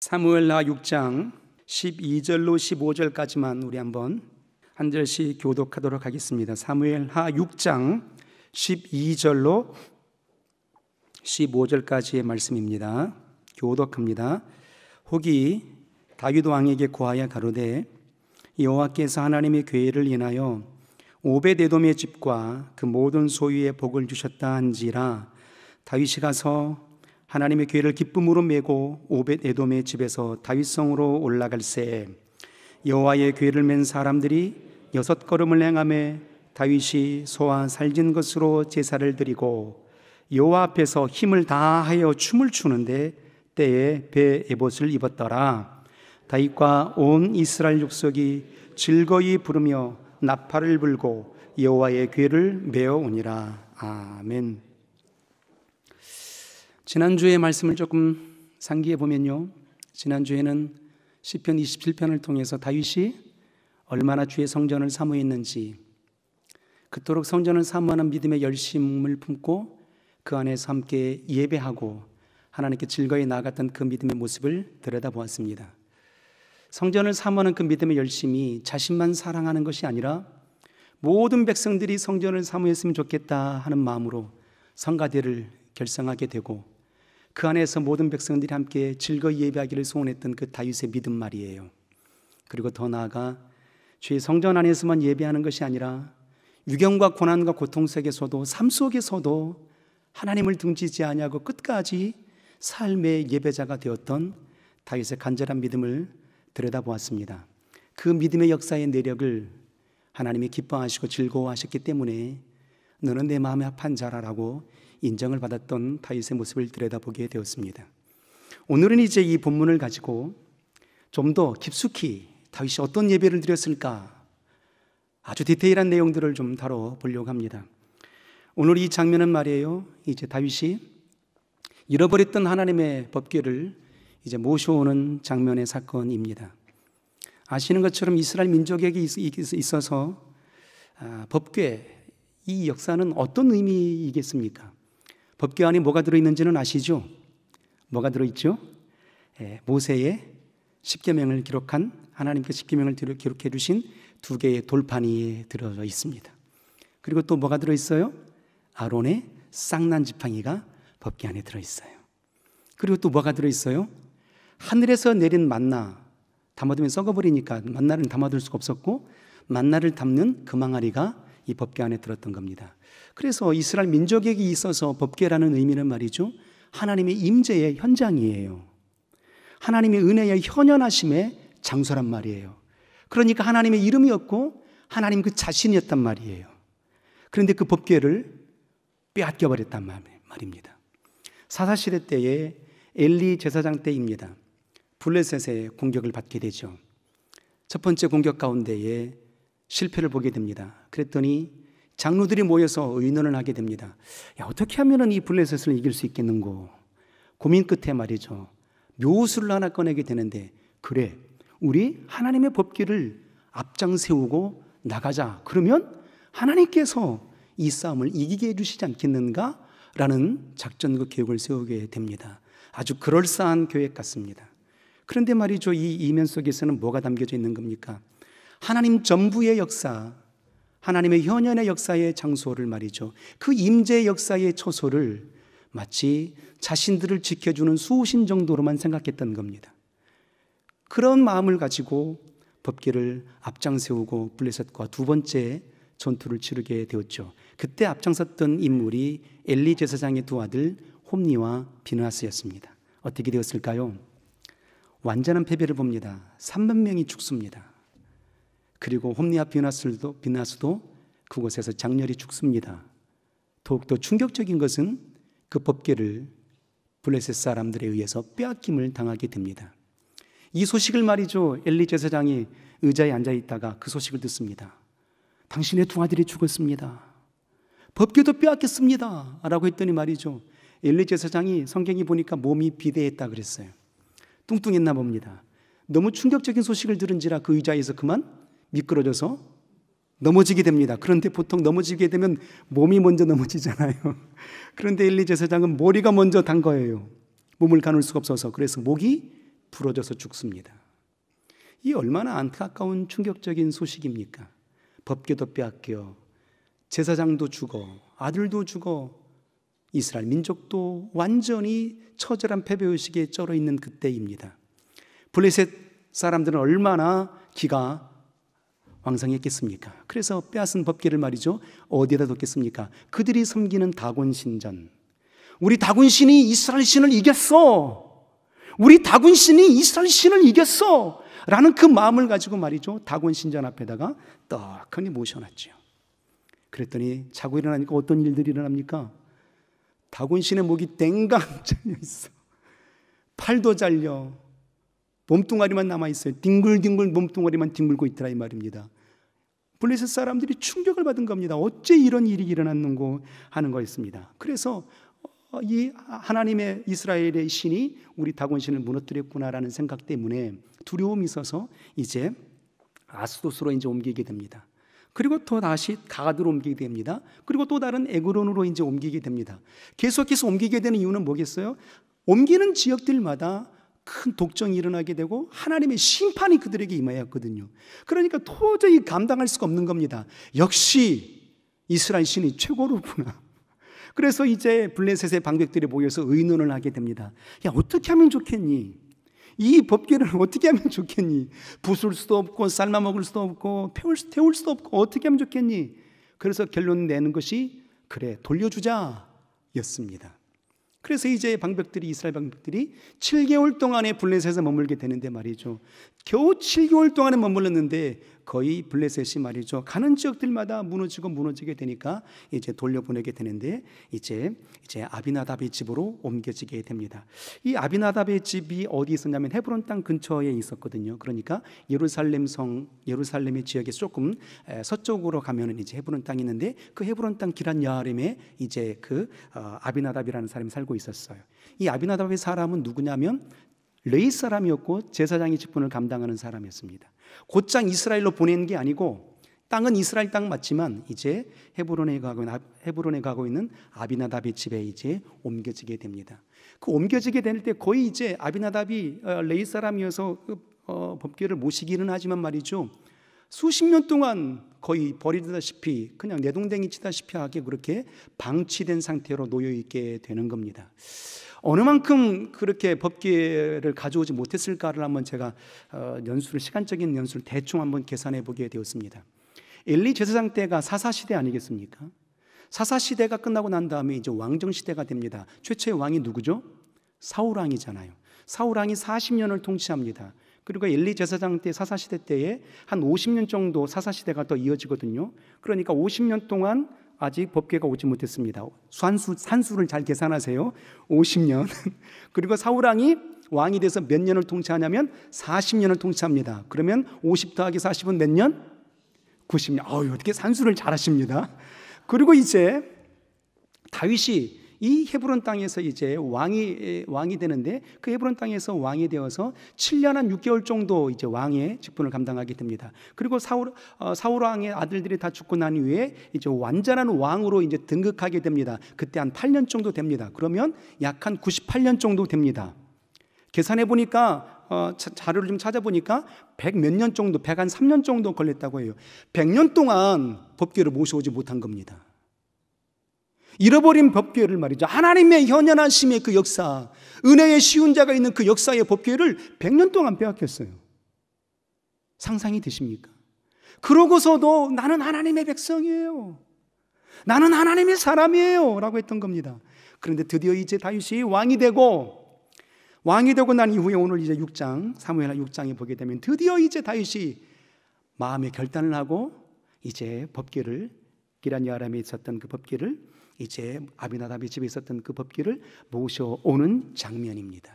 사무엘하 6장 12절로 15절까지만 우리 한번 한 절씩 교독하도록 하겠습니다. 사무엘하 6장 12절로 15절까지의 말씀입니다. 교독합니다. 혹이 다윗 왕에게 고하여 가로되 여호와께서 하나님의 괴를 인하여 오베데돔의 집과 그 모든 소유의 복을 주셨다 한지라 다윗이 가서 하나님의 기회를 기쁨으로 메고 오벳 에돔의 집에서 다윗성으로 올라갈 새 여호와의 기를맨 사람들이 여섯 걸음을 행함에 다윗이 소와 살진 것으로 제사를 드리고 여호와 앞에서 힘을 다하여 춤을 추는데 때에 배 에봇을 입었더라 다윗과 온 이스라엘 족속이 즐거이 부르며 나팔을 불고 여호와의 괴를 메어 오니라 아멘. 지난주의 말씀을 조금 상기해 보면요. 지난주에는 시편 27편을 통해서 다윗이 얼마나 주의 성전을 사모했는지 그토록 성전을 사모하는 믿음의 열심을 품고 그 안에서 함께 예배하고 하나님께 즐거이 나아갔던 그 믿음의 모습을 들여다보았습니다. 성전을 사모하는 그 믿음의 열심이 자신만 사랑하는 것이 아니라 모든 백성들이 성전을 사모했으면 좋겠다 하는 마음으로 성가대를 결성하게 되고 그 안에서 모든 백성들이 함께 즐거이 예배하기를 소원했던 그 다윗의 믿음 말이에요. 그리고 더 나아가 주의 성전 안에서만 예배하는 것이 아니라 유경과 고난과 고통 속에서도 삶 속에서도 하나님을 등지지 아니하고 끝까지 삶의 예배자가 되었던 다윗의 간절한 믿음을 들여다보았습니다. 그 믿음의 역사의 내력을 하나님이 기뻐하시고 즐거워하셨기 때문에 너는 내 마음에 합한 자라라고 인정을 받았던 다윗의 모습을 들여다보게 되었습니다. 오늘은 이제 이 본문을 가지고 좀 더 깊숙이 다윗이 어떤 예배를 드렸을까 아주 디테일한 내용들을 좀 다뤄보려고 합니다. 오늘 이 장면은 말이에요. 이제 다윗이 잃어버렸던 하나님의 법궤를 이제 모셔오는 장면의 사건입니다. 아시는 것처럼 이스라엘 민족에게 있어서 아, 법궤 이 역사는 어떤 의미이겠습니까? 법규안에 뭐가 들어있는지는 아시죠? 뭐가 들어있죠? 예, 모세의 십계명을 기록한 하나님께 십계명을 기록해 주신 두 개의 돌판이 들어 있습니다. 그리고 또 뭐가 들어 있어요? 아론의 쌍난 지팡이가 법궤 안에 들어 있어요. 그리고 또 뭐가 들어 있어요? 하늘에서 내린 만나 담아두면 썩어버리니까 만나를 담아둘 수가 없었고 만나를 담는 금항아리가 그이 법계 안에 들었던 겁니다. 그래서 이스라엘 민족에게 있어서 법계라는 의미는 말이죠. 하나님의 임재의 현장이에요. 하나님의 은혜의 현현하심의 장소란 말이에요. 그러니까 하나님의 이름이었고 하나님 그 자신이었단 말이에요. 그런데 그 법계를 빼앗겨 버렸단 말입니다. 사사시대 때에 엘리 제사장 때입니다. 블레셋의 공격을 받게 되죠. 첫 번째 공격 가운데에 실패를 보게 됩니다. 그랬더니 장로들이 모여서 의논을 하게 됩니다. 야, 어떻게 하면 이 블레셋을 이길 수 있겠는고. 고민 끝에 말이죠. 묘수를 하나 꺼내게 되는데, 그래, 우리 하나님의 법규를 앞장 세우고 나가자. 그러면 하나님께서 이 싸움을 이기게 해주시지 않겠는가? 라는 작전과 계획을 세우게 됩니다. 아주 그럴싸한 계획 같습니다. 그런데 말이죠. 이 이면 속에서는 뭐가 담겨져 있는 겁니까? 하나님 전부의 역사, 하나님의 현현의 역사의 장소를 말이죠. 그 임재의 역사의 초소를 마치 자신들을 지켜주는 수호신 정도로만 생각했던 겁니다. 그런 마음을 가지고 법기를 앞장세우고 블레셋과 두 번째 전투를 치르게 되었죠. 그때 앞장섰던 인물이 엘리 제사장의 두 아들 홈니와 비누아스였습니다. 어떻게 되었을까요? 완전한 패배를 봅니다. 3만 명이 죽습니다. 그리고 홈리아 비나스도, 비나스도 그곳에서 장렬히 죽습니다. 더욱더 충격적인 것은 그 법계를 블레셋 사람들에 의해서 빼앗김을 당하게 됩니다. 이 소식을 말이죠. 엘리 제사장이 의자에 앉아 있다가 그 소식을 듣습니다. 당신의 두 아들이 죽었습니다. 법궤도 빼앗겼습니다. 라고 했더니 말이죠. 엘리 제사장이 성경이 보니까 몸이 비대했다 그랬어요. 뚱뚱했나 봅니다. 너무 충격적인 소식을 들은지라 그 의자에서 그만 미끄러져서 넘어지게 됩니다. 그런데 보통 넘어지게 되면 몸이 먼저 넘어지잖아요. 그런데 엘리 제사장은 머리가 먼저 단 거예요. 몸을 가눌 수가 없어서 그래서 목이 부러져서 죽습니다. 이 얼마나 안타까운 충격적인 소식입니까? 법궤도 빼앗겨 제사장도 죽어 아들도 죽어 이스라엘 민족도 완전히 처절한 패배 의식에 쩔어 있는 그때입니다. 블레셋 사람들은 얼마나 기가 왕성했겠습니까? 그래서 빼앗은 법계를 말이죠. 어디에다 뒀겠습니까? 그들이 섬기는 다곤신전. 우리 다곤신이 이스라엘 신을 이겼어! 우리 다곤신이 이스라엘 신을 이겼어! 라는 그 마음을 가지고 말이죠. 다곤신전 앞에다가 떡하니 모셔놨죠. 그랬더니 자고 일어나니까 어떤 일들이 일어납니까? 다곤신의 목이 땡강 잘려 있어. 팔도 잘려. 몸뚱아리만 남아있어요. 뒹굴뒹굴 몸뚱아리만 뒹굴고 있더라 이 말입니다. 블레셋 사람들이 충격을 받은 겁니다. 어째 이런 일이 일어났는고 하는 거였습니다. 그래서 어, 이 하나님의 이스라엘의 신이 우리 다곤 신을 무너뜨렸구나라는 생각 때문에 두려움이 있어서 이제 아스도스로 이제 옮기게 됩니다. 그리고 또 다시 가드로 옮기게 됩니다. 그리고 또 다른 에그론으로 이제 옮기게 됩니다. 계속해서 옮기게 되는 이유는 뭐겠어요? 옮기는 지역들마다 큰 독정이 일어나게 되고 하나님의 심판이 그들에게 임하였거든요. 그러니까 도저히 감당할 수가 없는 겁니다. 역시 이스라엘 신이 최고로구나. 그래서 이제 블레셋의 방백들이 모여서 의논을 하게 됩니다. 야, 어떻게 하면 좋겠니? 이 법계를 어떻게 하면 좋겠니? 부술 수도 없고, 삶아 먹을 수도 없고, 태울, 태울 수도 없고, 어떻게 하면 좋겠니? 그래서 결론 내는 것이, 그래, 돌려주자. 였습니다. 그래서 이제 방백들이 이스라엘 방백들이 7개월 동안에 블레셋에서 머물게 되는데 말이죠. 겨우 7개월 동안에 머물렀는데 거의 블레셋이 말이죠. 가는 지역들마다 무너지고 무너지게 되니까 이제 돌려보내게 되는데 이제 이제 아비나답의 집으로 옮겨지게 됩니다. 이 아비나답의 집이 어디 있었냐면 헤브론 땅 근처에 있었거든요. 그러니까 예루살렘 성 예루살렘의 지역에 조금 서쪽으로 가면은 이제 헤브론 땅이 있는데 그 헤브론 땅 기란 야아림에 이제 그 어, 아비나답이라는 사람이 살고 있었어요. 이 아비나답의 사람은 누구냐면 레이 사람이었고 제사장의 직분을 감당하는 사람이었습니다. 곧장 이스라엘로 보낸 게 아니고 땅은 이스라엘 땅 맞지만 이제 헤브론에 가고 있는, 헤브론에 가고 있는 아비나답의 집에 이제 옮겨지게 됩니다. 그 옮겨지게 될 때 거의 이제 아비나답이 어, 레이 사람이어서 그, 어, 법궤를 모시기는 하지만 말이죠. 수십 년 동안 거의 버리다시피 그냥 내동댕이 치다시피 하게 그렇게 방치된 상태로 놓여 있게 되는 겁니다. 어느 만큼 그렇게 법계를 가져오지 못했을까를 한번 제가 어, 연수를 시간적인 연수를 대충 한번 계산해 보게 되었습니다. 엘리 제사장 때가 사사 시대 아니겠습니까? 사사 시대가 끝나고 난 다음에 이제 왕정 시대가 됩니다. 최초의 왕이 누구죠? 사울 왕이잖아요. 사울 왕이 40년을 통치합니다. 그리고 엘리 제사장 때 사사 시대 때에 한 50년 정도 사사 시대가 더 이어지거든요. 그러니까 50년 동안 아직 법계가 오지 못했습니다. 산수, 산수를 잘 계산하세요. 50년. 그리고 사우랑이 왕이 돼서 몇 년을 통치하냐면 40년을 통치합니다. 그러면 50 더하기 40은 몇 년? 90년. 어유 어떻게 산수를 잘 하십니다. 그리고 이제 다윗이 이 헤브론 땅에서 이제 왕이 왕이 되는데 그 헤브론 땅에서 왕이 되어서 7년 한 6개월 정도 이제 왕의 직분을 감당하게 됩니다. 그리고 사울 어, 사울 왕의 아들들이 다 죽고 난 후에 이제 완전한 왕으로 이제 등극하게 됩니다. 그때 한 8년 정도 됩니다. 그러면 약 한 98년 정도 됩니다. 계산해 보니까 어, 자료를 좀 찾아보니까 100 몇 년 정도, 100 한 3년 정도 걸렸다고 해요. 100년 동안 법궤를 모셔오지 못한 겁니다. 잃어버린 법궤를 말이죠. 하나님의 현연하심의 그 역사, 은혜의 쉬운 자가 있는 그 역사의 법궤를 100년 동안 빼앗겼어요. 상상이 되십니까? 그러고서도 나는 하나님의 백성이에요. 나는 하나님의 사람이에요. 라고 했던 겁니다. 그런데 드디어 이제 다윗이 왕이 되고, 왕이 되고 난 이후에 오늘 이제 6장, 사무엘하 6장에 보게 되면 드디어 이제 다윗이 마음의 결단을 하고 이제 법계를 기란여 아람에 있었던 그 법계를 이제 아비나답이 집에 있었던 그 법기를 모셔오는 장면입니다.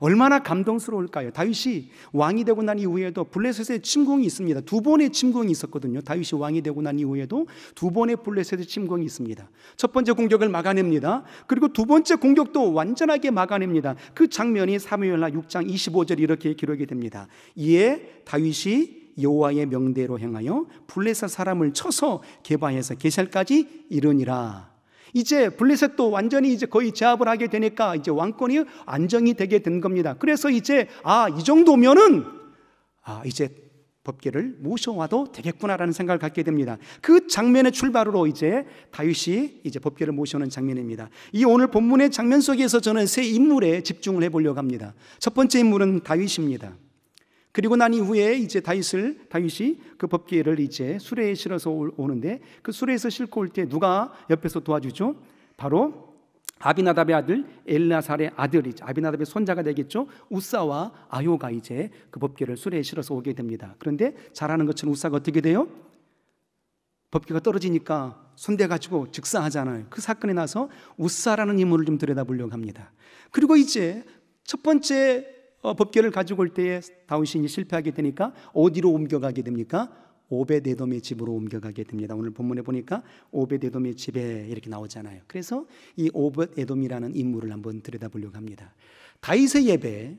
얼마나 감동스러울까요? 다윗이 왕이 되고 난 이후에도 블레셋의 침공이 있습니다. 두 번의 침공이 있었거든요. 다윗이 왕이 되고 난 이후에도 두 번의 블레셋의 침공이 있습니다. 첫 번째 공격을 막아냅니다. 그리고 두 번째 공격도 완전하게 막아냅니다. 그 장면이 사무엘하 6장 25절 이렇게 기록이 됩니다. 이에 다윗이 여호와의 명대로 행하여 블레셋 사람을 쳐서 개바에서 게살까지 이르니라. 이제 블레셋도 완전히 이제 거의 제압을 하게 되니까 이제 왕권이 안정이 되게 된 겁니다. 그래서 이제 아, 이 정도면은 아, 이제 법계를 모셔와도 되겠구나라는 생각을 갖게 됩니다. 그 장면의 출발으로 이제 다윗이 이제 법계를 모셔오는 장면입니다. 이 오늘 본문의 장면 속에서 저는 세 인물에 집중을 해보려고 합니다. 첫 번째 인물은 다윗입니다. 그리고 난 이후에 이제 다윗을 다윗이 그 법궤를 이제 수레에 실어서 오는데 그 수레에서 실고올 때 누가 옆에서 도와주죠? 바로 아비나답의 아들 엘라살의 아들이죠. 아비나답의 손자가 되겠죠. 우사와 아요가 이제 그 법궤를 수레에 실어서 오게 됩니다. 그런데 잘하는 것처럼 우사가 어떻게 돼요? 법궤가 떨어지니까 손대 가지고 즉사하잖아요. 그 사건에 나서 우사라는 인물을 좀 들여다보려고 합니다. 그리고 이제 첫 번째 어, 법궤를 가지고 올 때에 다윗이 실패하게 되니까 어디로 옮겨가게 됩니까? 오베데돔의 집으로 옮겨가게 됩니다. 오늘 본문에 보니까 오베데돔의 집에 이렇게 나오잖아요. 그래서 이 오베데돔이라는 인물을 한번 들여다보려고 합니다. 다윗의 예배,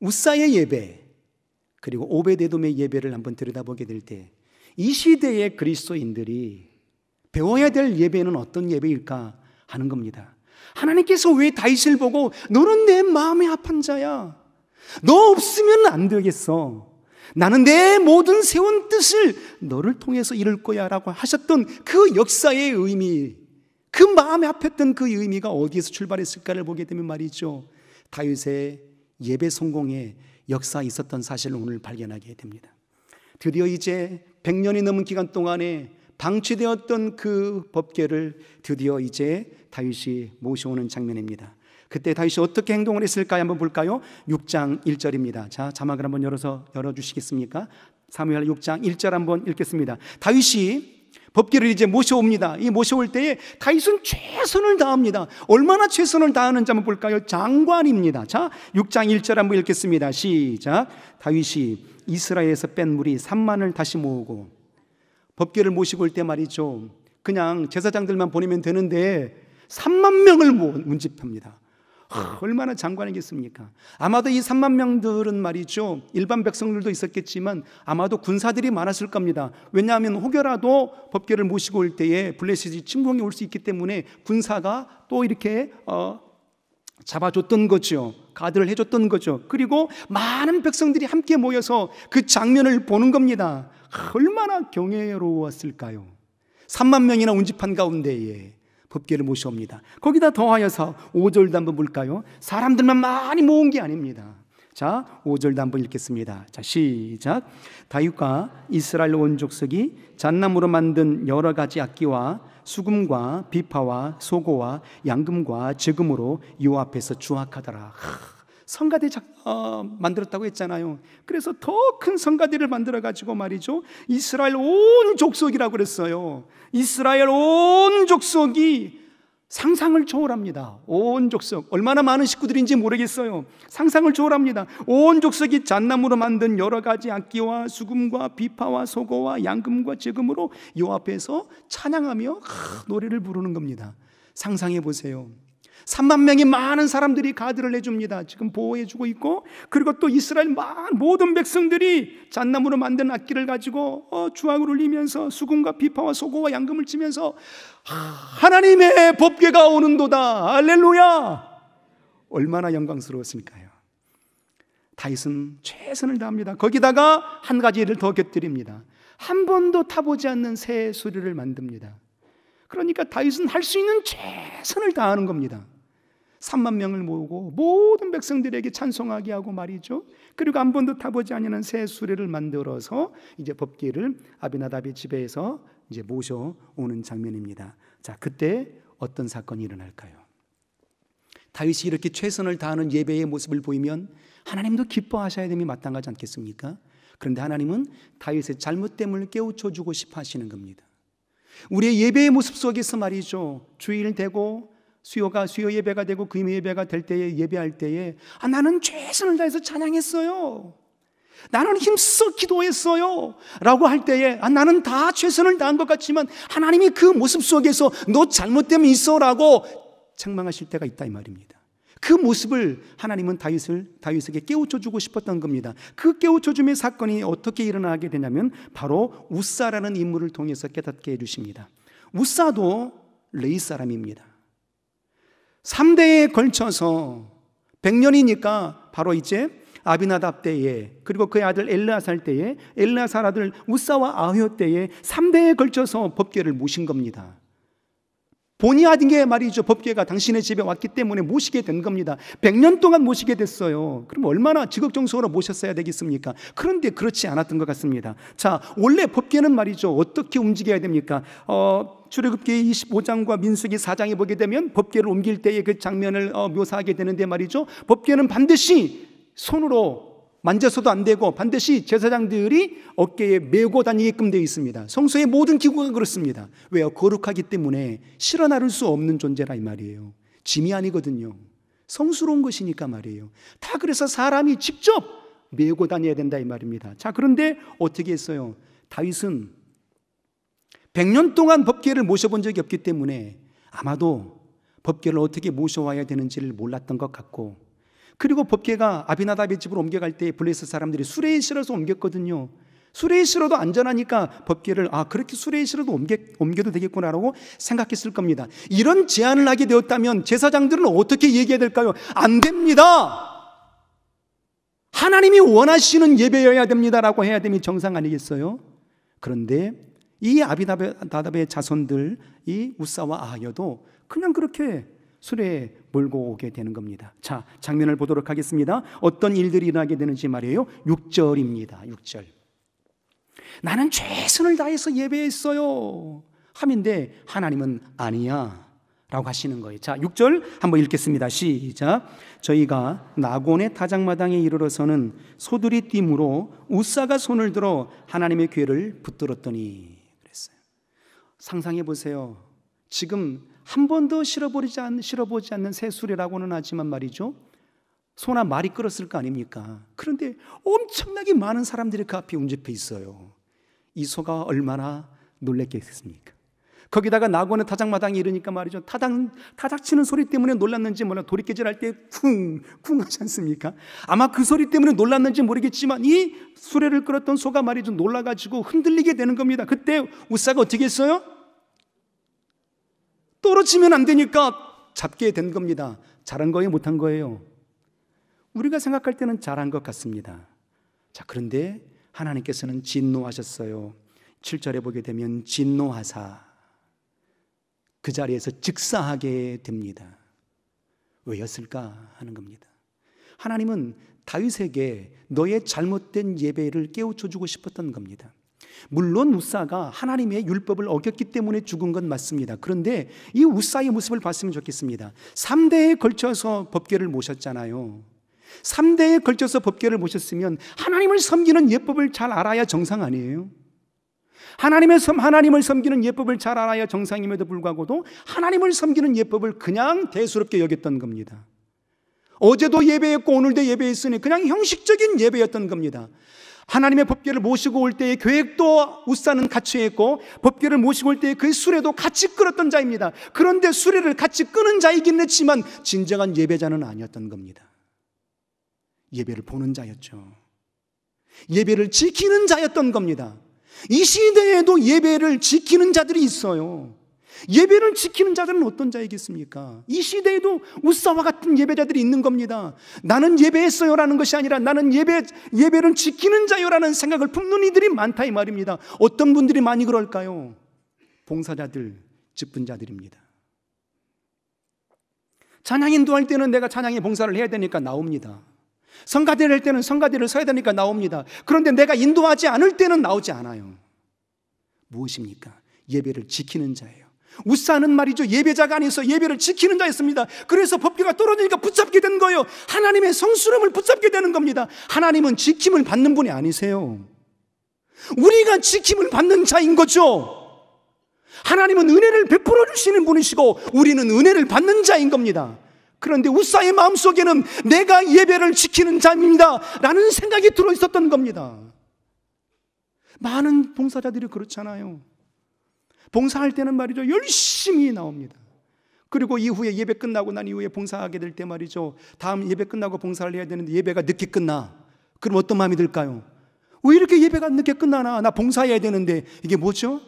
우사의 예배, 그리고 오베데돔의 예배를 한번 들여다보게 될 때 이 시대의 그리스도인들이 배워야 될 예배는 어떤 예배일까 하는 겁니다. 하나님께서 왜 다윗을 보고 너는 내 마음의 아픈 자야. 너 없으면 안 되겠어. 나는 내 모든 세운 뜻을 너를 통해서 이룰 거야 라고 하셨던 그 역사의 의미, 그 마음에 합했던 그 의미가 어디에서 출발했을까를 보게 되면 말이죠. 다윗의 예배 성공에 역사 있었던 사실을 오늘 발견하게 됩니다. 드디어 이제 100년이 넘은 기간 동안에 방치되었던 그 법궤를 드디어 이제 다윗이 모셔오는 장면입니다. 그때 다윗이 어떻게 행동을 했을까요? 한번 볼까요? 6장 1절입니다. 자, 자막을 한번 열어서 열어 주시겠습니까? 사무엘 6장 1절 한번 읽겠습니다. 다윗이 법궤를 이제 모셔옵니다. 이 모셔올 때에 다윗은 최선을 다합니다. 얼마나 최선을 다하는지 한번 볼까요? 장관입니다. 자, 6장 1절 한번 읽겠습니다. 시작. 다윗이 이스라엘에서 뺀 물이 3만을 다시 모으고 법계를 모시고 올 때 말이죠. 그냥 제사장들만 보내면 되는데 3만 명을 문집합니다. 얼마나 장관이겠습니까? 아마도 이 3만 명들은 말이죠. 일반 백성들도 있었겠지만 아마도 군사들이 많았을 겁니다. 왜냐하면 혹여라도 법계를 모시고 올 때에 블레시이 침공이 올 수 있기 때문에 군사가 또 이렇게 어, 잡아줬던 거죠. 가드를 해줬던 거죠. 그리고 많은 백성들이 함께 모여서 그 장면을 보는 겁니다. 얼마나 경외로웠을까요? 3만 명이나 운집한 가운데에 법계를 모셔옵니다. 거기다 더하여서 5절도 한번 볼까요? 사람들만 많이 모은 게 아닙니다. 자, 5절도 한번 읽겠습니다. 자, 시작. 다윗과 이스라엘 원족속이 잣나무로 만든 여러 가지 악기와 수금과 비파와 소고와 양금과 즈금으로 요 앞에서 주악하더라. 성가대 작, 어, 만들었다고 했잖아요. 그래서 더 큰 성가대를 만들어 가지고 말이죠. 이스라엘 온 족속이라고 그랬어요. 이스라엘 온 족속이 상상을 초월합니다. 온 족속. 얼마나 많은 식구들인지 모르겠어요. 상상을 초월합니다. 온 족속이 잣나무로 만든 여러 가지 악기와 수금과 비파와 소고와 양금과 재금으로요 앞에서 찬양하며 아, 노래를 부르는 겁니다. 상상해 보세요. 3만 명이 많은 사람들이 가드를 해줍니다. 지금 보호해주고 있고, 그리고 또 이스라엘 모든 백성들이 잣나무로 만든 악기를 가지고 어, 주악을 울리면서 수금과 비파와 소고와 양금을 치면서 하나님의 법궤가 오는도다. 알렐루야! 얼마나 영광스러웠을까요? 다윗은 최선을 다합니다. 거기다가 한 가지를 더 곁들입니다. 한 번도 타보지 않는 새수리를 만듭니다. 그러니까 다윗은 할 수 있는 최선을 다하는 겁니다. 3만 명을 모으고 모든 백성들에게 찬송하게 하고 말이죠. 그리고 한 번도 타보지 아니한 새 수레를 만들어서 이제 법기를 아비나답의 집에서 이제 모셔오는 장면입니다. 자, 그때 어떤 사건이 일어날까요? 다윗이 이렇게 최선을 다하는 예배의 모습을 보이면 하나님도 기뻐하셔야 됨이 마땅하지 않겠습니까? 그런데 하나님은 다윗의 잘못됨을 깨우쳐 주고 싶어 하시는 겁니다. 우리의 예배의 모습 속에서 말이죠. 주일 되고 수요가 수요 예배가 되고 금요 예배가 될 때에 예배할 때에 아 나는 최선을 다해서 찬양했어요. 나는 힘써 기도했어요. 라고 할 때에 아, 나는 다 최선을 다한 것 같지만 하나님이 그 모습 속에서 너 잘못되면 있어 라고 책망하실 때가 있다 이 말입니다. 그 모습을 하나님은 다윗을 다윗에게 깨우쳐 주고 싶었던 겁니다. 그 깨우쳐 줌의 사건이 어떻게 일어나게 되냐면 바로 우사라는 인물을 통해서 깨닫게 해 주십니다. 우사도 레이 사람입니다. 3대에 걸쳐서 100년이니까 바로 이제 아비나답 때에 그리고 그의 아들 엘라살 때에 엘라아살 아들 우사와 아효 때에 3대에 걸쳐서 법궤를 모신 겁니다. 본의 아닌게 말이죠. 법계가 당신의 집에 왔기 때문에 모시게 된 겁니다. 100년 동안 모시게 됐어요. 그럼 얼마나 지극정성으로 모셨어야 되겠습니까? 그런데 그렇지 않았던 것 같습니다. 자, 원래 법계는 말이죠. 어떻게 움직여야 됩니까? 어, 출애굽기 25장과 민수기 4장에 보게 되면 법계를 옮길 때의 그 장면을 어, 묘사하게 되는데 말이죠. 법계는 반드시 손으로 만져서도 안 되고 반드시 제사장들이 어깨에 메고 다니게끔 되어 있습니다. 성소의 모든 기구가 그렇습니다. 왜요? 거룩하기 때문에 실어 나를 수 없는 존재라 이 말이에요. 짐이 아니거든요. 성스러운 것이니까 말이에요. 다 그래서 사람이 직접 메고 다녀야 된다 이 말입니다. 자, 그런데 어떻게 했어요? 다윗은 100년 동안 법계를 모셔본 적이 없기 때문에 아마도 법계를 어떻게 모셔와야 되는지를 몰랐던 것 같고 그리고 법계가 아비나답의 집으로 옮겨갈 때 블레셋 사람들이 수레에 실어서 옮겼거든요. 수레에 실어도 안전하니까 법계를 아 그렇게 수레에 실어도 옮겨, 옮겨도 되겠구나라고 생각했을 겁니다. 이런 제안을 하게 되었다면 제사장들은 어떻게 얘기해야 될까요? 안 됩니다. 하나님이 원하시는 예배여야 됩니다라고 해야 되면 정상 아니겠어요? 그런데 이 아비나답의 자손들 이 우사와 아하여도 그냥 그렇게 술에 몰고 오게 되는 겁니다. 자, 장면을 보도록 하겠습니다. 어떤 일들이 일어나게 되는지 말이에요. 6절입니다. 6절. 나는 최선을 다해서 예배했어요. 하면데 하나님은 아니야. 라고 하시는 거예요. 자, 6절 한번 읽겠습니다. 시작. 저희가 나곤의 타작마당에 이르러서는 소들이 뛰므로 우사가 손을 들어 하나님의 괴를 붙들었더니 그랬어요. 상상해 보세요. 지금 한 번도 실어버리지 않, 실어보지 않는 새술이라고는 하지만 말이죠. 소나 말이 끌었을 거 아닙니까? 그런데 엄청나게 많은 사람들이 그 앞에 운집해 있어요. 이 소가 얼마나 놀랬겠습니까? 거기다가 낙원은 타작마당이 이러니까 말이죠. 타닥, 타닥치는 소리 때문에 놀랐는지 몰라 돌이켜질 할때 쿵, 쿵 하지 않습니까? 아마 그 소리 때문에 놀랐는지 모르겠지만 이 수레를 끌었던 소가 말이죠. 놀라가지고 흔들리게 되는 겁니다. 그때 우사가 어떻게 했어요? 떨어지면 안 되니까 잡게 된 겁니다. 잘한 거예요, 못한 거예요? 우리가 생각할 때는 잘한 것 같습니다. 자, 그런데 하나님께서는 진노하셨어요. 7절에 보게 되면 진노하사 그 자리에서 즉사하게 됩니다. 왜였을까 하는 겁니다. 하나님은 다윗에게 너의 잘못된 예배를 깨우쳐 주고 싶었던 겁니다. 물론 우사가 하나님의 율법을 어겼기 때문에 죽은 건 맞습니다. 그런데 이 우사의 모습을 봤으면 좋겠습니다. 3대에 걸쳐서 법계를 모셨잖아요. 3대에 걸쳐서 법계를 모셨으면 하나님을 섬기는 예법을 잘 알아야 정상 아니에요? 하나님의 섬, 하나님을 섬기는 예법을 잘 알아야 정상임에도 불구하고도 하나님을 섬기는 예법을 그냥 대수롭게 여겼던 겁니다. 어제도 예배했고 오늘도 예배했으니 그냥 형식적인 예배였던 겁니다. 하나님의 법궤를 모시고 올 때의 계획도 우사는 같이 했고 법궤를 모시고 올 때의 그 수레도 같이 끌었던 자입니다. 그런데 수레를 같이 끄는 자이긴 했지만 진정한 예배자는 아니었던 겁니다. 예배를 보는 자였죠. 예배를 지키는 자였던 겁니다. 이 시대에도 예배를 지키는 자들이 있어요. 예배를 지키는 자들은 어떤 자이겠습니까? 이 시대에도 우사와 같은 예배자들이 있는 겁니다. 나는 예배했어요라는 것이 아니라 나는 예배 예배를 지키는 자요라는 생각을 품는 이들이 많다 이 말입니다. 어떤 분들이 많이 그럴까요? 봉사자들, 직분자들입니다. 찬양인도 할 때는 내가 찬양의 봉사를 해야 되니까 나옵니다. 성가대를 할 때는 성가대를 서야 되니까 나옵니다. 그런데 내가 인도하지 않을 때는 나오지 않아요. 무엇입니까? 예배를 지키는 자예요. 우사는 말이죠. 예배자가 아니어서 예배를 지키는 자였습니다. 그래서 법규가 떨어지니까 붙잡게 된 거예요. 하나님의 성스름을 붙잡게 되는 겁니다. 하나님은 지킴을 받는 분이 아니세요. 우리가 지킴을 받는 자인 거죠. 하나님은 은혜를 베풀어 주시는 분이시고 우리는 은혜를 받는 자인 겁니다. 그런데 우사의 마음속에는 내가 예배를 지키는 자입니다. 라는 생각이 들어 있었던 겁니다. 많은 봉사자들이 그렇잖아요. 봉사할 때는 말이죠. 열심히 나옵니다. 그리고 이후에 예배 끝나고 난 이후에 봉사하게 될 때 말이죠. 다음 예배 끝나고 봉사를 해야 되는데 예배가 늦게 끝나. 그럼 어떤 마음이 들까요? 왜 이렇게 예배가 늦게 끝나나? 나 봉사해야 되는데. 이게 뭐죠?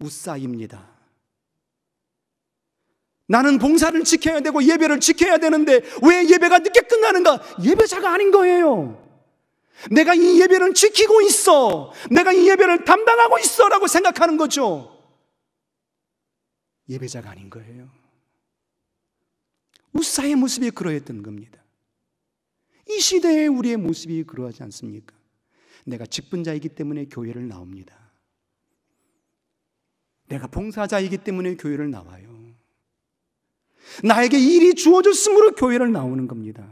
우사입니다. 나는 봉사를 지켜야 되고 예배를 지켜야 되는데 왜 예배가 늦게 끝나는가? 예배자가 아닌 거예요. 내가 이 예배를 지키고 있어. 내가 이 예배를 담당하고 있어. 라고 생각하는 거죠. 예배자가 아닌 거예요. 우사의 모습이 그러했던 겁니다. 이 시대에 우리의 모습이 그러하지 않습니까? 내가 직분자이기 때문에 교회를 나옵니다. 내가 봉사자이기 때문에 교회를 나와요. 나에게 일이 주어졌으므로 교회를 나오는 겁니다.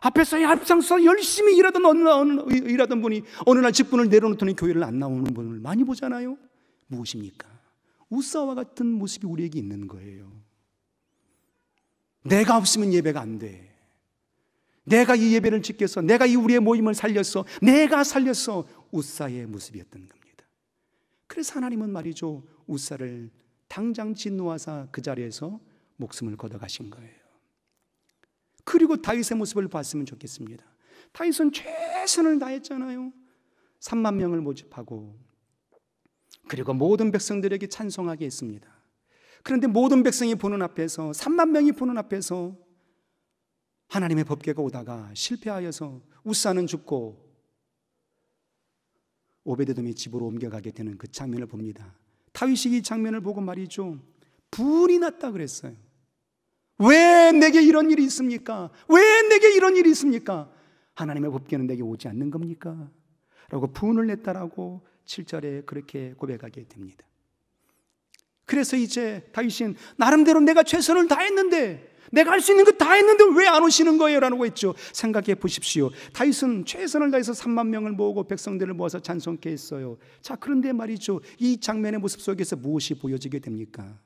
앞에서 앞장서 열심히 일하던 어느, 어느 일하던 분이 어느 날 직분을 내려놓더니 교회를 안 나오는 분을 많이 보잖아요. 무엇입니까? 우사와 같은 모습이 우리에게 있는 거예요. 내가 없으면 예배가 안 돼. 내가 이 예배를 지켜서, 내가 이 우리의 모임을 살렸어, 내가 살렸어, 우사의 모습이었던 겁니다. 그래서 하나님은 말이죠. 우사를 당장 진노하사 그 자리에서 목숨을 걷어가신 거예요. 그리고 다윗의 모습을 봤으면 좋겠습니다. 다윗은 최선을 다했잖아요. 3만 명을 모집하고 그리고 모든 백성들에게 찬송하게 했습니다. 그런데 모든 백성이 보는 앞에서 3만 명이 보는 앞에서 하나님의 법궤가 오다가 실패하여서 우사는 죽고 오베데돔의 집으로 옮겨가게 되는 그 장면을 봅니다. 다윗이 이 장면을 보고 말이죠. 분이 났다 그랬어요. 왜 내게 이런 일이 있습니까? 왜 내게 이런 일이 있습니까? 하나님의 법궤는 내게 오지 않는 겁니까? 라고 분을 냈다라고 7절에 그렇게 고백하게 됩니다. 그래서 이제 다윗은 나름대로 내가 최선을 다했는데 내가 할 수 있는 거다 했는데 왜 안 오시는 거예요? 라고 했죠. 생각해 보십시오. 다윗은 최선을 다해서 3만 명을 모으고 백성들을 모아서 찬송케 했어요. 자, 그런데 말이죠. 이 장면의 모습 속에서 무엇이 보여지게 됩니까?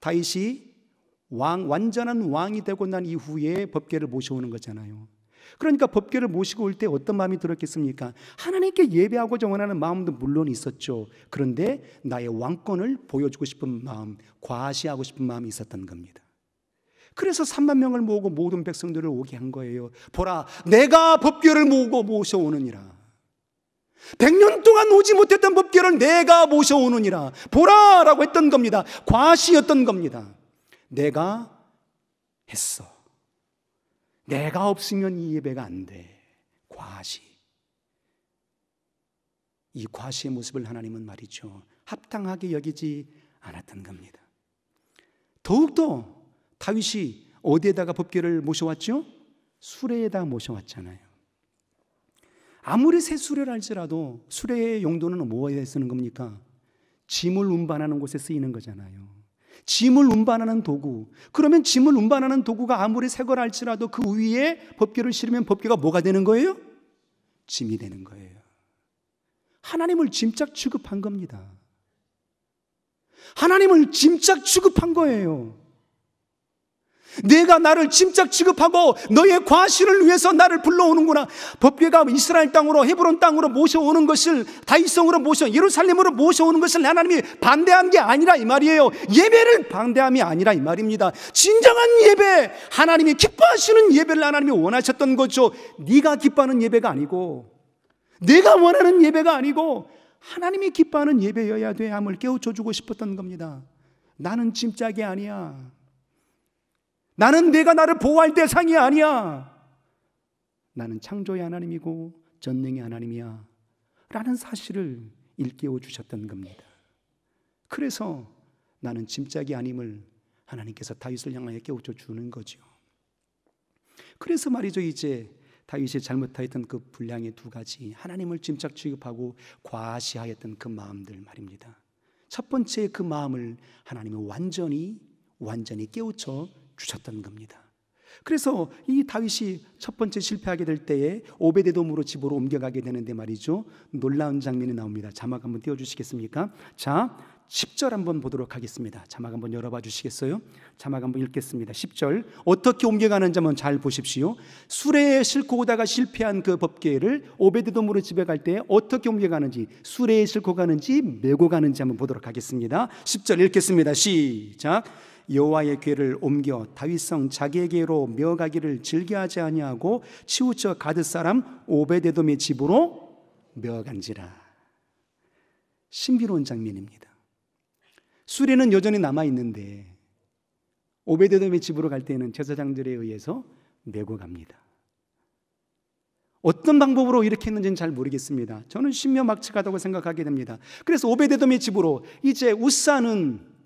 다윗이 왕, 완전한 왕이 되고 난 이후에 법계를 모셔오는 거잖아요. 그러니까 법궤를 모시고 올 때 어떤 마음이 들었겠습니까? 하나님께 예배하고 정원하는 마음도 물론 있었죠. 그런데 나의 왕권을 보여주고 싶은 마음, 과시하고 싶은 마음이 있었던 겁니다. 그래서 3만 명을 모으고 모든 백성들을 오게 한 거예요. 보라, 내가 법궤를 모으고 모셔오느니라. 100년 동안 오지 못했던 법궤를 내가 모셔오느니라. 보라라고 했던 겁니다. 과시였던 겁니다. 내가 했어. 내가 없으면 이 예배가 안 돼. 과시. 이 과시의 모습을 하나님은 말이죠. 합당하게 여기지 않았던 겁니다. 더욱더 다윗이 어디에다가 법계를 모셔왔죠? 수레에다 모셔왔잖아요. 아무리 새 수레를 할지라도 수레의 용도는 뭐에 쓰는 겁니까? 짐을 운반하는 곳에 쓰이는 거잖아요. 짐을 운반하는 도구. 그러면 짐을 운반하는 도구가 아무리 새거라 할지라도 그 위에 법규를 실으면 법규가 뭐가 되는 거예요? 짐이 되는 거예요. 하나님을 짐짝 취급한 겁니다. 하나님을 짐짝 취급한 거예요. 내가 나를 짐짝 취급하고 너의 과실을 위해서 나를 불러오는구나. 법궤가 이스라엘 땅으로 헤브론 땅으로 모셔오는 것을 다윗성으로 모셔 예루살렘으로 모셔오는 것을 하나님이 반대한 게 아니라 이 말이에요. 예배를 반대함이 아니라 이 말입니다. 진정한 예배, 하나님이 기뻐하시는 예배를 하나님이 원하셨던 거죠. 네가 기뻐하는 예배가 아니고 내가 원하는 예배가 아니고 하나님이 기뻐하는 예배여야 돼 함을 깨우쳐 주고 싶었던 겁니다. 나는 짐짝이 아니야. 나는 내가 나를 보호할 대상이 아니야. 나는 창조의 하나님이고 전능의 하나님이야. 라는 사실을 일깨워 주셨던 겁니다. 그래서 나는 짐짝이 아님을 하나님께서 다윗을 향하여 깨우쳐 주는 거죠. 그래서 말이죠. 이제 다윗이 잘못하였던 그 분량의 두 가지 하나님을 짐짝 취급하고 과시하였던 그 마음들 말입니다. 첫 번째 그 마음을 하나님은 완전히 완전히 깨우쳐 주셨다는 겁니다. 그래서 이 다윗이 첫 번째 실패하게 될 때에 오베데돔으로 집으로 옮겨가게 되는데 말이죠. 놀라운 장면이 나옵니다. 자막 한번 띄워 주시겠습니까? 자, 10절 한번 보도록 하겠습니다. 자막 한번 열어봐 주시겠어요? 자막 한번 읽겠습니다. 10절. 어떻게 옮겨가는지 한번 잘 보십시오. 수레에 싣고 오다가 실패한 그법궤를오베데돔으로 집에 갈 때 어떻게 옮겨가는지, 수레에 싣고 가는지, 메고 가는지 한번 보도록 하겠습니다. 10절 읽겠습니다. 시작. 여호와의 궤를 옮겨 다윗성 자기에게로 메가기를 즐겨하지 아니하고 치우쳐 가드 사람 오베데돔의 집으로 메간지라 신비로운 장면입니다. 수리는 여전히 남아 있는데 오베데돔의 집으로 갈 때는 제사장들에 의해서 메고 갑니다. 어떤 방법으로 이렇게 했는지는 잘 모르겠습니다. 저는 신묘막측하다고 생각하게 됩니다. 그래서 오베데돔의 집으로 이제 우사는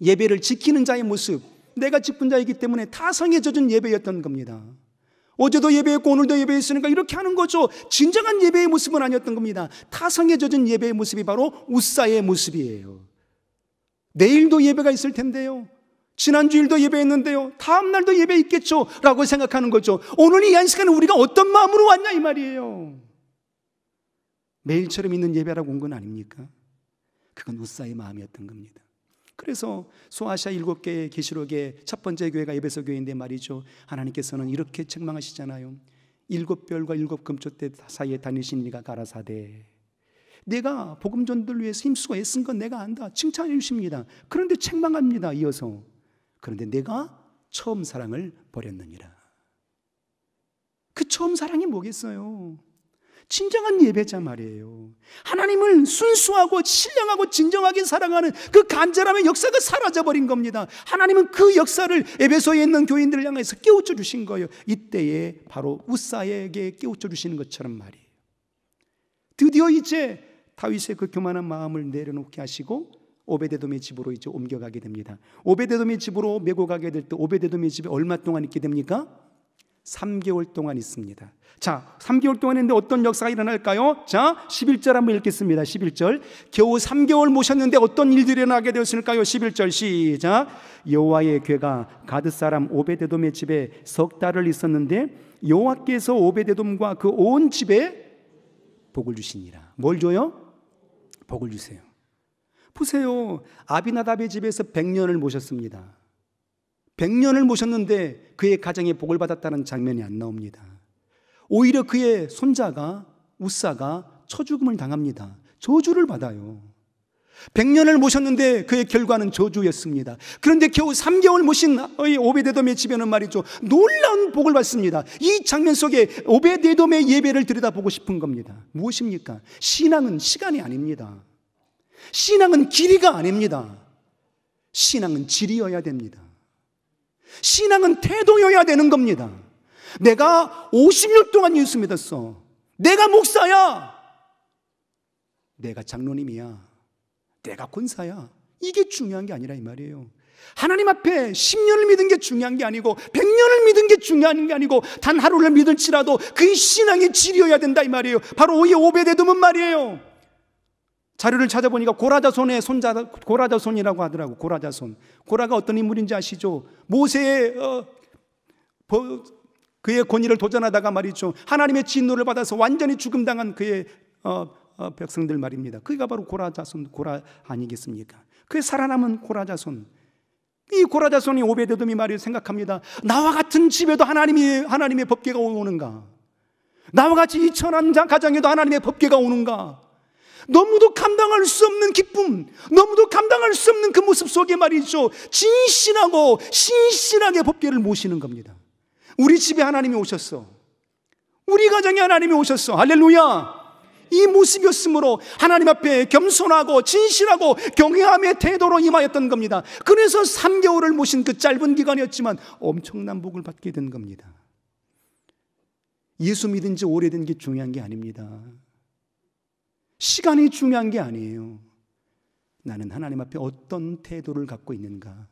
예배를 지키는 자의 모습, 내가 짚은 자이기 때문에 타성에 젖은 예배였던 겁니다. 어제도 예배했고 오늘도 예배했으니까 이렇게 하는 거죠. 진정한 예배의 모습은 아니었던 겁니다. 타성에 젖은 예배의 모습이 바로 우사의 모습이에요. 내일도 예배가 있을 텐데요. 지난주일도 예배했는데요. 다음날도 예배 있겠죠. 라고 생각하는 거죠. 오늘 이 한 시간에 우리가 어떤 마음으로 왔냐 이 말이에요. 매일처럼 있는 예배라고 온 건 아닙니까? 그건 우사의 마음이었던 겁니다. 그래서 소아시아 일곱 개의 계시록의 첫 번째 교회가 에베소 교회인데 말이죠. 하나님께서는 이렇게 책망하시잖아요. 일곱 별과 일곱 금초대 사이에 다니신 이가 가라사대. 내가 복음 전도를 위해 힘쓰고 애쓴 건 내가 안다. 칭찬해 주십니다. 그런데 책망합니다. 이어서 그런데 내가 처음 사랑을 버렸느니라. 그 처음 사랑이 뭐겠어요? 진정한 예배자 말이에요. 하나님을 순수하고 신령하고 진정하게 사랑하는 그 간절함의 역사가 사라져버린 겁니다. 하나님은 그 역사를 에베소에 있는 교인들을 향해서 깨우쳐 주신 거예요. 이때에 바로 우사에게 깨우쳐 주시는 것처럼 말이에요. 드디어 이제 다윗의 그 교만한 마음을 내려놓게 하시고 오베데돔의 집으로 이제 옮겨가게 됩니다. 오베데돔의 집으로 메고 가게 될 때 오베데돔의 집에 얼마 동안 있게 됩니까? 3개월 동안 있습니다. 자, 3개월 동안 인데 어떤 역사가 일어날까요? 자, 11절 한번 읽겠습니다. 11절. 겨우 3개월 모셨는데 어떤 일들이 일어나게 되었을까요? 11절 시작. 여호와의 괴가 가드 사람 오베데돔의 집에 석 달을 있었는데 여호와께서 오베데돔과 그 온 집에 복을 주시니라. 뭘 줘요? 복을 주세요. 보세요. 아비나답의 집에서 100년을 모셨습니다. 100년을 모셨는데 그의 가정에 복을 받았다는 장면이 안 나옵니다. 오히려 그의 손자가 우사가 처죽음을 당합니다. 저주를 받아요. 100년을 모셨는데 그의 결과는 저주였습니다. 그런데 겨우 3개월 모신 오베데돔의 집에는 말이죠. 놀라운 복을 받습니다. 이 장면 속에 오베데돔의 예배를 들여다보고 싶은 겁니다. 무엇입니까? 신앙은 시간이 아닙니다. 신앙은 길이가 아닙니다. 신앙은 질이어야 됩니다. 신앙은 태동이어야 되는 겁니다. 내가 50년 동안 예수 믿었어. 내가 목사야. 내가 장로님이야. 내가 권사야. 이게 중요한 게 아니라 이 말이에요. 하나님 앞에 10년을 믿은 게 중요한 게 아니고 100년을 믿은 게 중요한 게 아니고 단 하루를 믿을지라도 그 신앙의 질이어야 된다 이 말이에요. 바로 오이 오베데돔은 말이에요. 자료를 찾아보니까 고라자손의 손자 고라자손이라고 하더라고 고라자손 고라가 어떤 인물인지 아시죠? 모세의 어, 그의 권위를 도전하다가 말이죠 하나님의 진노를 받아서 완전히 죽음당한 그의 어, 어, 백성들 말입니다. 그가 바로 고라자손 고라 아니겠습니까? 그 살아남은 고라자손 이 고라자손이 오베데돔이 말이 생각합니다. 나와 같은 집에도 하나님이 하나님의 법궤가 오는가? 나와 같이 이천한 가정에도 하나님의 법궤가 오는가? 너무도 감당할 수 없는 기쁨, 너무도 감당할 수 없는 그 모습 속에 말이죠. 진실하고 신실하게 법계를 모시는 겁니다. 우리 집에 하나님이 오셨어. 우리 가정에 하나님이 오셨어. 할렐루야. 이 모습이었으므로 하나님 앞에 겸손하고 진실하고 경외함의 태도로 임하였던 겁니다. 그래서 3개월을 모신 그 짧은 기간이었지만 엄청난 복을 받게 된 겁니다. 예수 믿은 지 오래된 게 중요한 게 아닙니다. 시간이 중요한 게 아니에요. 나는 하나님 앞에 어떤 태도를 갖고 있는가?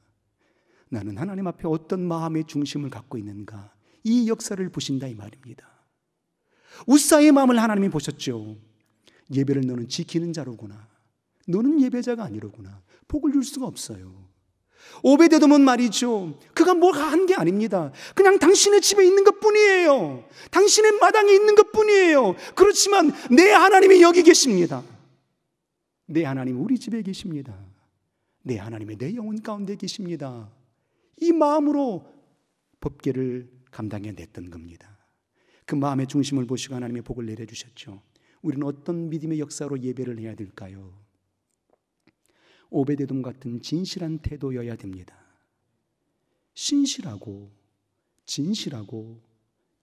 나는 하나님 앞에 어떤 마음의 중심을 갖고 있는가? 이 역사를 보신다 이 말입니다. 우사의 마음을 하나님이 보셨죠. 예배를 너는 지키는 자로구나. 너는 예배자가 아니로구나. 복을 줄 수가 없어요. 오베데돔은 말이죠. 그가 뭘 한 게 아닙니다. 그냥 당신의 집에 있는 것 뿐이에요. 당신의 마당에 있는 것 뿐이에요. 그렇지만 내 하나님이 여기 계십니다. 내 하나님 우리 집에 계십니다. 내 하나님이 내 영혼 가운데 계십니다. 이 마음으로 법계를 감당해 냈던 겁니다. 그 마음의 중심을 보시고 하나님의 복을 내려주셨죠. 우리는 어떤 믿음의 역사로 예배를 해야 될까요? 오베데돔 같은 진실한 태도여야 됩니다. 신실하고 진실하고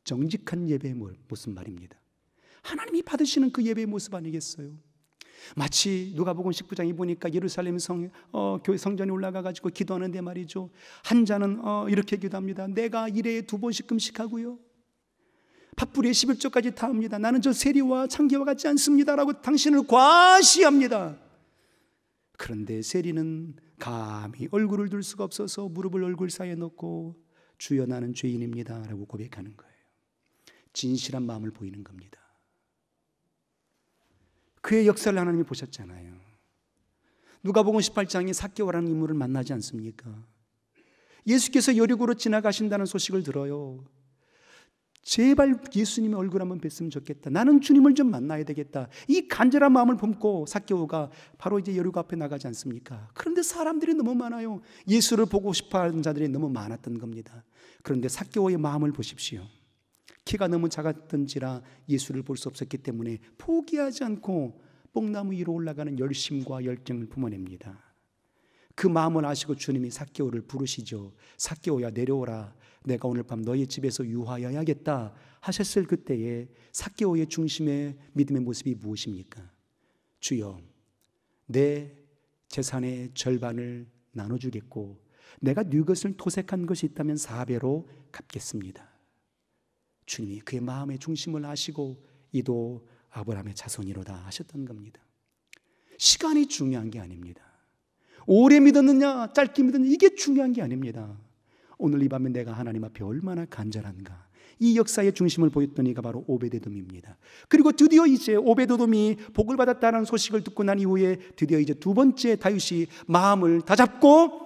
정직한 예배의 모습 말입니다. 하나님이 받으시는 그 예배의 모습 아니겠어요? 마치 누가복음 19장에 보니까 예루살렘 성 어, 교회 성전에 올라가 가지고 기도하는데 말이죠. 한 자는 어, 이렇게 기도합니다. 내가 일에 두 번씩 금식하고요. 팥뿌리에 11조까지 다 합니다. 나는 저 세리와 창기와 같지 않습니다라고 당신을 과시합니다. 그런데 세리는 감히 얼굴을 들 수가 없어서 무릎을 얼굴 사이에 넣고 주여 나는 죄인입니다. 라고 고백하는 거예요. 진실한 마음을 보이는 겁니다. 그의 역사를 하나님이 보셨잖아요. 누가복음 18장에 사개오라는 인물을 만나지 않습니까? 예수께서 여리고로 지나가신다는 소식을 들어요. 제발 예수님의 얼굴 한번 뵀으면 좋겠다. 나는 주님을 좀 만나야 되겠다. 이 간절한 마음을 품고 사케오가 바로 이제 여류가 앞에 나가지 않습니까? 그런데 사람들이 너무 많아요. 예수를 보고 싶어하는 자들이 너무 많았던 겁니다. 그런데 사케오의 마음을 보십시오. 키가 너무 작았던지라 예수를 볼 수 없었기 때문에 포기하지 않고 뽕나무 위로 올라가는 열심과 열정을 품어냅니다. 그 마음을 아시고 주님이 사케오를 부르시죠. 사케오야 내려오라. 내가 오늘 밤 너희 집에서 유하여야겠다 하셨을 그때에 사개오의 중심에 믿음의 모습이 무엇입니까? 주여, 내 재산의 절반을 나눠주겠고, 내가 뉘것을 토색한 것이 있다면 4배로 갚겠습니다. 주님이 그의 마음의 중심을 아시고, 이도 아브라함의 자손이로다 하셨던 겁니다. 시간이 중요한 게 아닙니다. 오래 믿었느냐, 짧게 믿었느냐, 이게 중요한 게 아닙니다. 오늘 이 밤에 내가 하나님 앞에 얼마나 간절한가. 이 역사의 중심을 보였던 이가 바로 오베데돔입니다. 그리고 드디어 이제 오베데돔이 복을 받았다는 소식을 듣고 난 이후에 드디어 이제 두 번째 다윗이 마음을 다잡고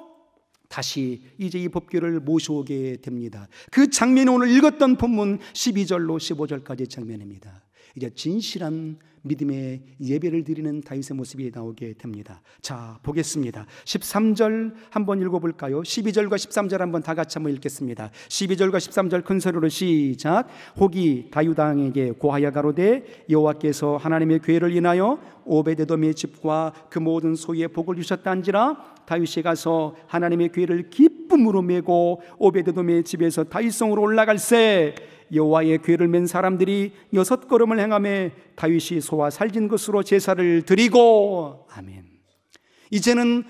다시 이제 이 법규를 모셔오게 됩니다. 그 장면이 오늘 읽었던 본문 12절로 15절까지 장면입니다. 이제 진실한 믿음의 예배를 드리는 다윗의 모습이 나오게 됩니다. 자, 보겠습니다. 13절 한번 읽어 볼까요? 12절과 13절 한번 다 같이 한번 읽겠습니다. 12절과 13절 큰 소리로 시작. 혹이 다윗왕에게 고하여 가로되 여호와께서 하나님의 괴를 인하여 오베데돔의 집과 그 모든 소유의 복을 주셨단지라 다윗이 가서 하나님의 괴를 기쁨으로 메고 오베데돔의 집에서 다윗성으로 올라갈세 여호와의 괴를 맨 사람들이 여섯 걸음을 행함에 다윗이 소와 살진 것으로 제사를 드리고 아멘. 이제는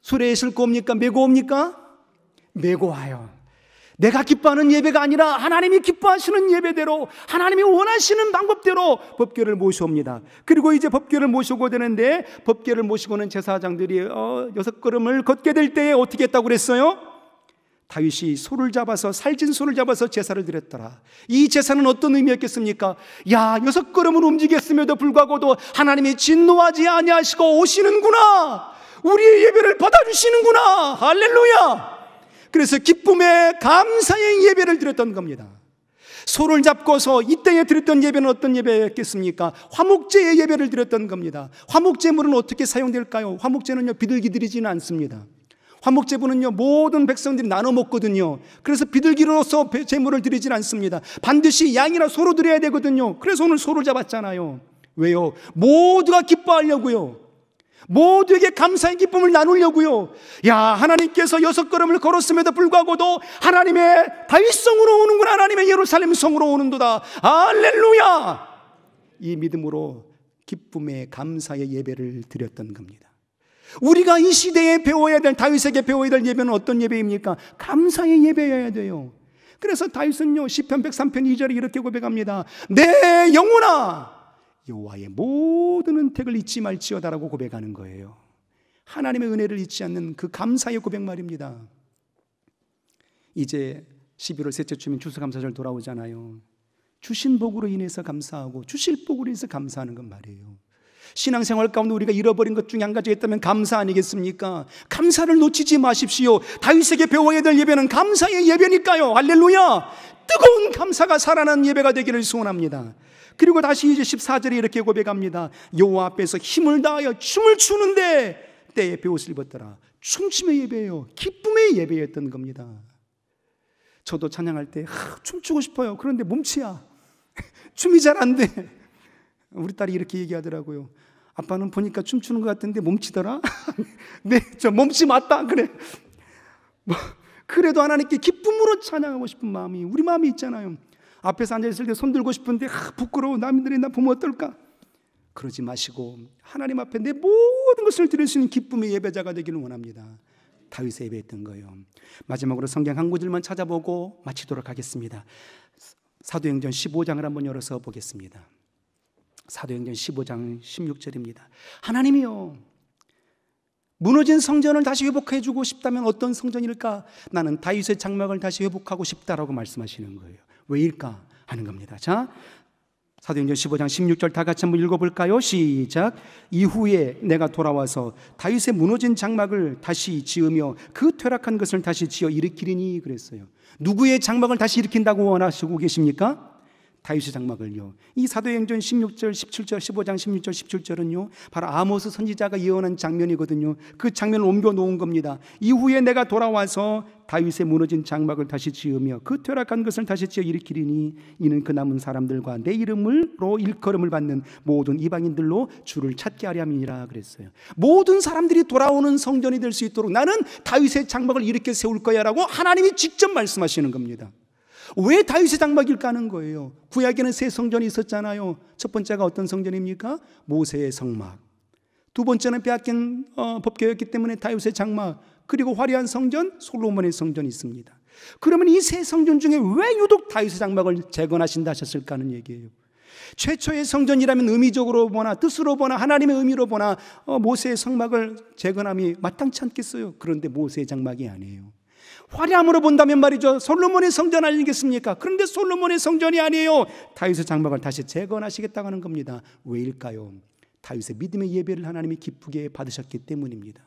술에 있을 겁니까? 메고 옵니까? 메고 와요. 내가 기뻐하는 예배가 아니라 하나님이 기뻐하시는 예배대로 하나님이 원하시는 방법대로 법궤를 모셔옵니다. 그리고 이제 법궤를 모시고 되는데 법궤를 모시고는 제사장들이 어, 여섯 걸음을 걷게 될 때에 어떻게 했다고 그랬어요? 다윗이 소를 잡아서 살찐 소를 잡아서 제사를 드렸더라. 이 제사는 어떤 의미였겠습니까? 야, 여섯 걸음을 움직였음에도 불구하고도 하나님이 진노하지 아니하시고 오시는구나. 우리의 예배를 받아주시는구나. 할렐루야. 그래서 기쁨의 감사의 예배를 드렸던 겁니다. 소를 잡고서 이때에 드렸던 예배는 어떤 예배였겠습니까? 화목제의 예배를 드렸던 겁니다. 화목제물은 어떻게 사용될까요? 화목제는요, 비둘기들이지는 않습니다. 화목제부는요 모든 백성들이 나눠 먹거든요. 그래서 비둘기로서 제물을 드리진 않습니다. 반드시 양이나 소로 드려야 되거든요. 그래서 오늘 소를 잡았잖아요. 왜요? 모두가 기뻐하려고요. 모두에게 감사의 기쁨을 나누려고요. 야, 하나님께서 여섯 걸음을 걸었음에도 불구하고도 하나님의 다윗성으로 오는구나. 하나님의 예루살렘 성으로 오는도다. 알렐루야! 이 믿음으로 기쁨의 감사의 예배를 드렸던 겁니다. 우리가 이 시대에 배워야 될 다윗에게 배워야 될 예배는 어떤 예배입니까? 감사의 예배여야 돼요. 그래서 다윗은요 시편 103편 2절에 이렇게 고백합니다. 내 영혼아 여호와의 모든 은택을 잊지 말지어다라고 고백하는 거예요. 하나님의 은혜를 잊지 않는 그 감사의 고백 말입니다. 이제 11월 셋째 주면 주수감사절 돌아오잖아요. 주신 복으로 인해서 감사하고 주실 복으로 인해서 감사하는 건 말이에요. 신앙생활 가운데 우리가 잃어버린 것 중에 한 가지가 있다면 감사 아니겠습니까? 감사를 놓치지 마십시오. 다윗에게 배워야 될 예배는 감사의 예배니까요. 할렐루야! 뜨거운 감사가 살아난 예배가 되기를 소원합니다. 그리고 다시 이제 14절에 이렇게 고백합니다. 여호와 앞에서 힘을 다하여 춤을 추는데 때에 배옷을 입었더라. 춤춤의 예배요 기쁨의 예배였던 겁니다. 저도 찬양할 때 하, 춤추고 싶어요. 그런데 몸치야. 춤이 잘 안 돼. 우리 딸이 이렇게 얘기하더라고요. 아빠는 보니까 춤추는 것 같은데 몸치더라? 네, 저 몸치 맞다. 그래. 뭐, 그래도 하나님께 기쁨으로 찬양하고 싶은 마음이 우리 마음이 있잖아요. 앞에서 앉아있을 때 손들고 싶은데 아, 부끄러워. 남들이 나 보면 어떨까? 그러지 마시고 하나님 앞에 내 모든 것을 드릴 수 있는 기쁨의 예배자가 되기를 원합니다. 다윗의 예배했던 거요 마지막으로 성경 한 구절만 찾아보고 마치도록 하겠습니다. 사도행전 15장을 한번 열어서 보겠습니다. 사도행전 15장 16절입니다. 하나님이요. 무너진 성전을 다시 회복해 주고 싶다면 어떤 성전일까? 나는 다윗의 장막을 다시 회복하고 싶다라고 말씀하시는 거예요. 왜일까 하는 겁니다. 자, 사도행전 15장 16절 다 같이 한번 읽어볼까요? 시작. 이후에 내가 돌아와서 다윗의 무너진 장막을 다시 지으며 그 퇴락한 것을 다시 지어 일으키리니 그랬어요. 누구의 장막을 다시 일으킨다고 원하시고 계십니까? 다윗의 장막을요. 이 사도행전 16절, 17절, 15장 16절, 17절은요. 바로 아모스 선지자가 예언한 장면이거든요. 그 장면을 옮겨 놓은 겁니다. 이후에 내가 돌아와서 다윗의 무너진 장막을 다시 지으며 그 퇴락한 것을 다시 지어 일으키리니 이는 그 남은 사람들과 내 이름으로 일컬음을 받는 모든 이방인들로 주를 찾게 하려함이라 그랬어요. 모든 사람들이 돌아오는 성전이 될 수 있도록 나는 다윗의 장막을 이렇게 세울 거야라고 하나님이 직접 말씀하시는 겁니다. 왜 다윗의 장막일까 하는 거예요. 구약에는 세 성전이 있었잖아요. 첫 번째가 어떤 성전입니까? 모세의 성막. 두 번째는 빼앗긴 어, 법궤였기 때문에 다윗의 장막. 그리고 화려한 성전 솔로몬의 성전이 있습니다. 그러면 이 세 성전 중에 왜 유독 다윗의 장막을 재건하신다 하셨을까 하는 얘기예요. 최초의 성전이라면 의미적으로 보나 뜻으로 보나 하나님의 의미로 보나 어, 모세의 성막을 재건함이 마땅치 않겠어요. 그런데 모세의 장막이 아니에요. 화려함으로 본다면 말이죠. 솔로몬의 성전 아니겠습니까? 그런데 솔로몬의 성전이 아니에요. 다윗의 장막을 다시 재건하시겠다고 하는 겁니다. 왜일까요? 다윗의 믿음의 예배를 하나님이 기쁘게 받으셨기 때문입니다.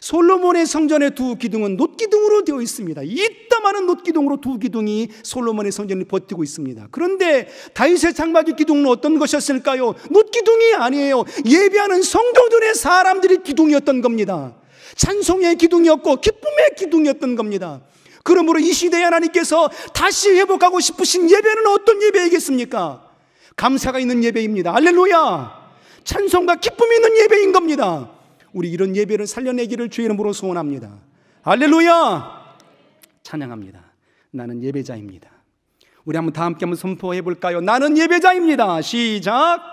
솔로몬의 성전의 두 기둥은 놋기둥으로 되어 있습니다. 이따만한 놋기둥으로 두 기둥이 솔로몬의 성전을 버티고 있습니다. 그런데 다윗의 장막주 기둥은 어떤 것이었을까요? 놋기둥이 아니에요. 예배하는 성도들의 사람들이 기둥이었던 겁니다. 찬송의 기둥이었고 기쁨의 기둥이었던 겁니다. 그러므로 이 시대에 하나님께서 다시 회복하고 싶으신 예배는 어떤 예배이겠습니까? 감사가 있는 예배입니다. 알렐루야! 찬송과 기쁨이 있는 예배인 겁니다. 우리 이런 예배를 살려내기를 주의 이름으로 소원합니다. 알렐루야! 찬양합니다. 나는 예배자입니다. 우리 한번 다 함께 한번 선포해 볼까요? 나는 예배자입니다. 시작!